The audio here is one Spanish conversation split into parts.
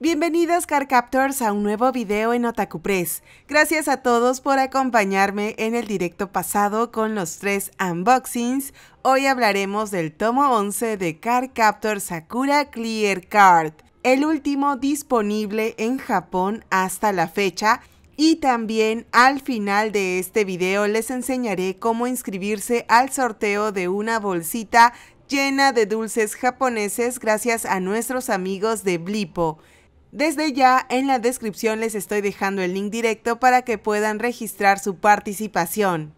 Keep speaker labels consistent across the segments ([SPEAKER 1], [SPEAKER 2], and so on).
[SPEAKER 1] Bienvenidos Captors a un nuevo video en Otaku Press. Gracias a todos por acompañarme en el directo pasado con los tres unboxings. Hoy hablaremos del tomo 11 de Car Captor Sakura Clear Card, el último disponible en Japón hasta la fecha y también al final de este video les enseñaré cómo inscribirse al sorteo de una bolsita llena de dulces japoneses gracias a nuestros amigos de Blipo. Desde ya en la descripción les estoy dejando el link directo para que puedan registrar su participación.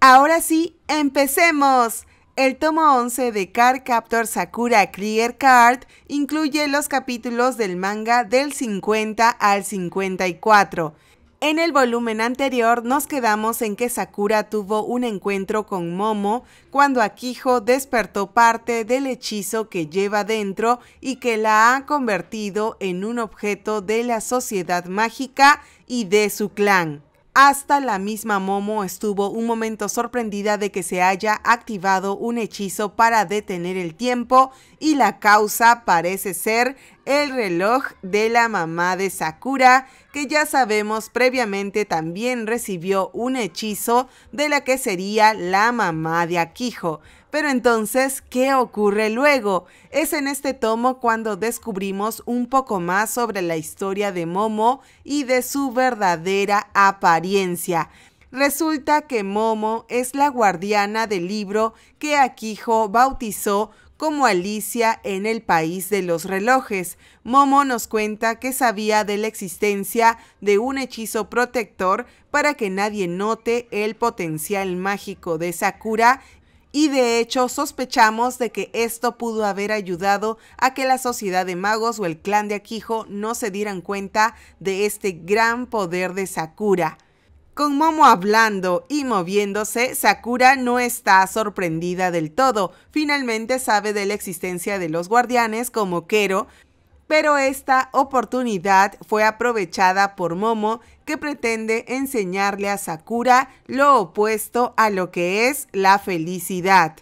[SPEAKER 1] Ahora sí, empecemos. El tomo 11 de Card Captor Sakura Clear Card incluye los capítulos del manga del 50 al 54 en el volumen anterior nos quedamos en que Sakura tuvo un encuentro con Momo cuando Akijo despertó parte del hechizo que lleva dentro y que la ha convertido en un objeto de la sociedad mágica y de su clan. Hasta la misma Momo estuvo un momento sorprendida de que se haya activado un hechizo para detener el tiempo y la causa parece ser el reloj de la mamá de Sakura, que ya sabemos previamente también recibió un hechizo de la que sería la mamá de Akijo. Pero entonces, ¿qué ocurre luego? Es en este tomo cuando descubrimos un poco más sobre la historia de Momo y de su verdadera apariencia. Resulta que Momo es la guardiana del libro que Akiho bautizó como Alicia en el País de los Relojes. Momo nos cuenta que sabía de la existencia de un hechizo protector para que nadie note el potencial mágico de Sakura y de hecho sospechamos de que esto pudo haber ayudado a que la sociedad de magos o el clan de Akijo no se dieran cuenta de este gran poder de Sakura. Con Momo hablando y moviéndose, Sakura no está sorprendida del todo. Finalmente sabe de la existencia de los guardianes como Kero, pero esta oportunidad fue aprovechada por Momo, que pretende enseñarle a Sakura lo opuesto a lo que es la felicidad.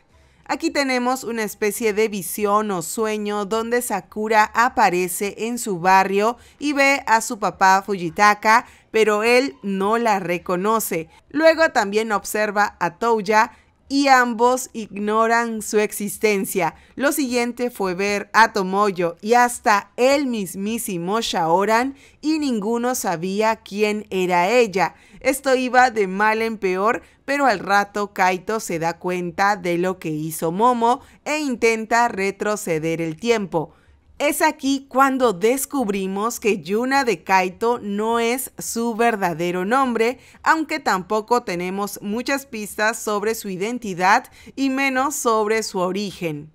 [SPEAKER 1] Aquí tenemos una especie de visión o sueño donde Sakura aparece en su barrio y ve a su papá Fujitaka, pero él no la reconoce. Luego también observa a Touya y ambos ignoran su existencia. Lo siguiente fue ver a Tomoyo y hasta el mismísimo Shaoran y ninguno sabía quién era ella. Esto iba de mal en peor, pero al rato Kaito se da cuenta de lo que hizo Momo e intenta retroceder el tiempo. Es aquí cuando descubrimos que Yuna de Kaito no es su verdadero nombre, aunque tampoco tenemos muchas pistas sobre su identidad y menos sobre su origen.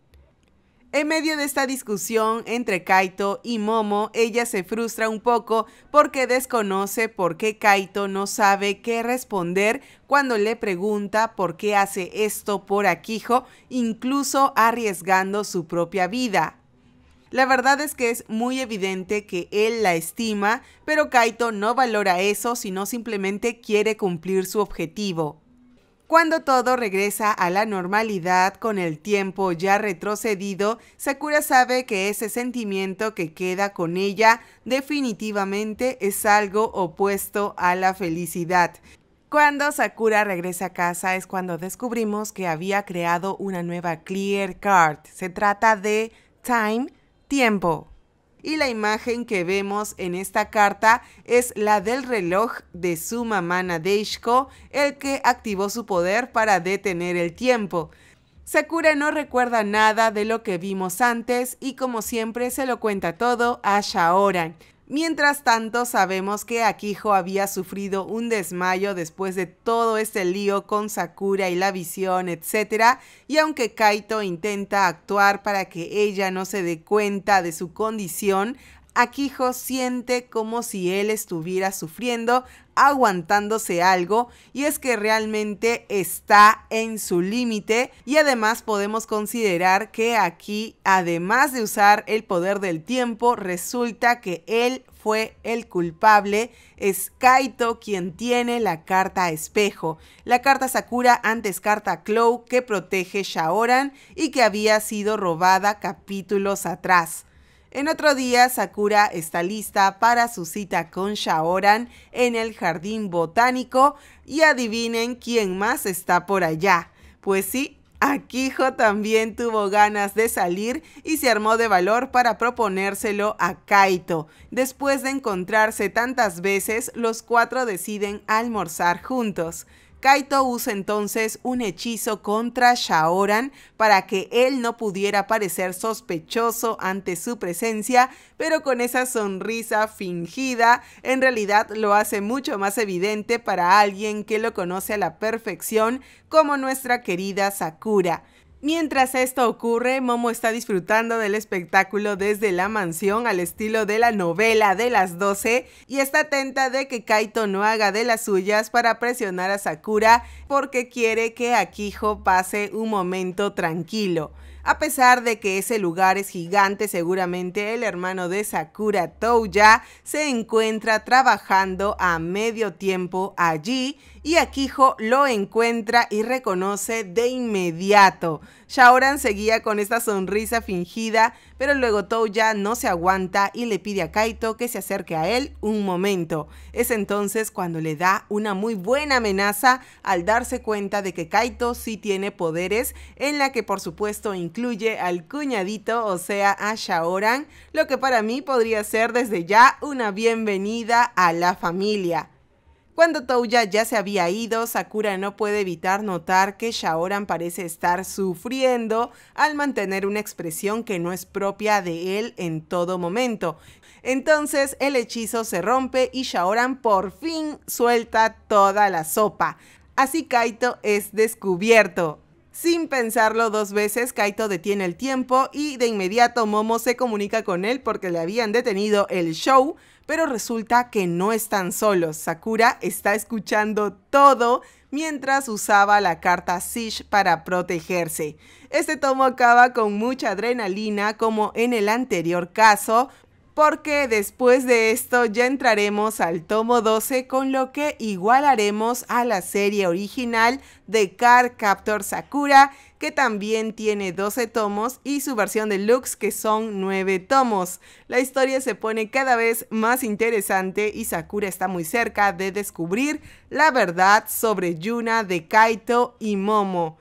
[SPEAKER 1] En medio de esta discusión entre Kaito y Momo, ella se frustra un poco porque desconoce por qué Kaito no sabe qué responder cuando le pregunta por qué hace esto por Akijo, incluso arriesgando su propia vida. La verdad es que es muy evidente que él la estima, pero Kaito no valora eso, sino simplemente quiere cumplir su objetivo. Cuando todo regresa a la normalidad con el tiempo ya retrocedido, Sakura sabe que ese sentimiento que queda con ella definitivamente es algo opuesto a la felicidad. Cuando Sakura regresa a casa es cuando descubrimos que había creado una nueva Clear Card. Se trata de Time tiempo. Y la imagen que vemos en esta carta es la del reloj de su mamá el que activó su poder para detener el tiempo. Sakura no recuerda nada de lo que vimos antes y como siempre se lo cuenta todo a Shaoran, Mientras tanto, sabemos que Akiho había sufrido un desmayo después de todo este lío con Sakura y la visión, etc. Y aunque Kaito intenta actuar para que ella no se dé cuenta de su condición, Akiho siente como si él estuviera sufriendo, aguantándose algo, y es que realmente está en su límite, y además podemos considerar que aquí, además de usar el poder del tiempo, resulta que él fue el culpable, es Kaito quien tiene la carta espejo, la carta Sakura antes carta Chloe que protege Shaoran y que había sido robada capítulos atrás. En otro día, Sakura está lista para su cita con Shaoran en el jardín botánico y adivinen quién más está por allá. Pues sí, Akiho también tuvo ganas de salir y se armó de valor para proponérselo a Kaito. Después de encontrarse tantas veces, los cuatro deciden almorzar juntos. Kaito usa entonces un hechizo contra Shaoran para que él no pudiera parecer sospechoso ante su presencia, pero con esa sonrisa fingida en realidad lo hace mucho más evidente para alguien que lo conoce a la perfección como nuestra querida Sakura. Mientras esto ocurre, Momo está disfrutando del espectáculo desde la mansión al estilo de la novela de las 12 y está atenta de que Kaito no haga de las suyas para presionar a Sakura porque quiere que Akijo pase un momento tranquilo. A pesar de que ese lugar es gigante, seguramente el hermano de Sakura Touya se encuentra trabajando a medio tiempo allí y Akijo lo encuentra y reconoce de inmediato. Shaoran seguía con esta sonrisa fingida, pero luego Touya no se aguanta y le pide a Kaito que se acerque a él un momento. Es entonces cuando le da una muy buena amenaza al darse cuenta de que Kaito sí tiene poderes, en la que por supuesto incluye al cuñadito, o sea, a Shaoran, lo que para mí podría ser desde ya una bienvenida a la familia. Cuando Touya ya se había ido, Sakura no puede evitar notar que Shaoran parece estar sufriendo al mantener una expresión que no es propia de él en todo momento. Entonces el hechizo se rompe y Shaoran por fin suelta toda la sopa. Así Kaito es descubierto. Sin pensarlo dos veces, Kaito detiene el tiempo y de inmediato Momo se comunica con él porque le habían detenido el show, pero resulta que no están solos. Sakura está escuchando todo mientras usaba la carta Sish para protegerse. Este tomo acaba con mucha adrenalina como en el anterior caso, porque después de esto ya entraremos al tomo 12 con lo que igualaremos a la serie original de Car Captor Sakura, que también tiene 12 tomos y su versión de deluxe que son 9 tomos. La historia se pone cada vez más interesante y Sakura está muy cerca de descubrir la verdad sobre Yuna de Kaito y Momo.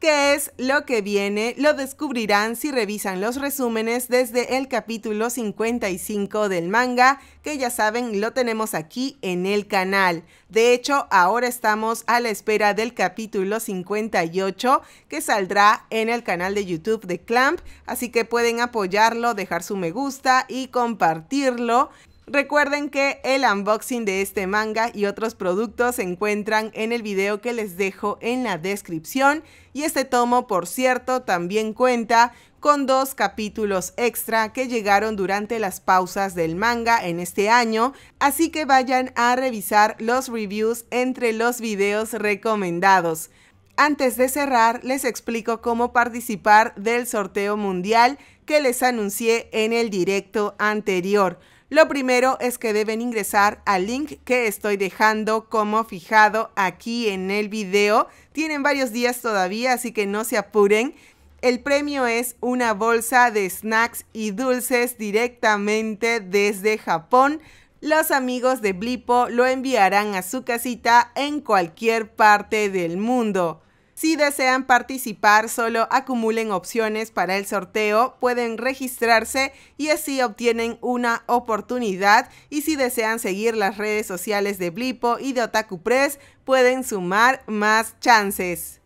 [SPEAKER 1] ¿Qué es lo que viene? Lo descubrirán si revisan los resúmenes desde el capítulo 55 del manga, que ya saben lo tenemos aquí en el canal. De hecho, ahora estamos a la espera del capítulo 58 que saldrá en el canal de YouTube de Clamp, así que pueden apoyarlo, dejar su me gusta y compartirlo. Recuerden que el unboxing de este manga y otros productos se encuentran en el video que les dejo en la descripción y este tomo, por cierto, también cuenta con dos capítulos extra que llegaron durante las pausas del manga en este año, así que vayan a revisar los reviews entre los videos recomendados. Antes de cerrar, les explico cómo participar del sorteo mundial que les anuncié en el directo anterior. Lo primero es que deben ingresar al link que estoy dejando como fijado aquí en el video. Tienen varios días todavía, así que no se apuren. El premio es una bolsa de snacks y dulces directamente desde Japón. Los amigos de Blipo lo enviarán a su casita en cualquier parte del mundo. Si desean participar, solo acumulen opciones para el sorteo, pueden registrarse y así obtienen una oportunidad. Y si desean seguir las redes sociales de Blipo y de Otaku Press, pueden sumar más chances.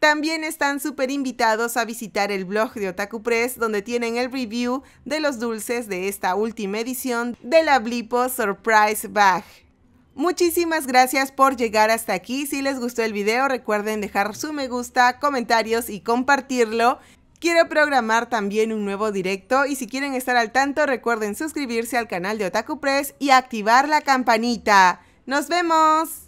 [SPEAKER 1] También están súper invitados a visitar el blog de Otaku Press, donde tienen el review de los dulces de esta última edición de la Blipo Surprise Bag. Muchísimas gracias por llegar hasta aquí. Si les gustó el video, recuerden dejar su me gusta, comentarios y compartirlo. Quiero programar también un nuevo directo y si quieren estar al tanto, recuerden suscribirse al canal de Otaku Press y activar la campanita. ¡Nos vemos!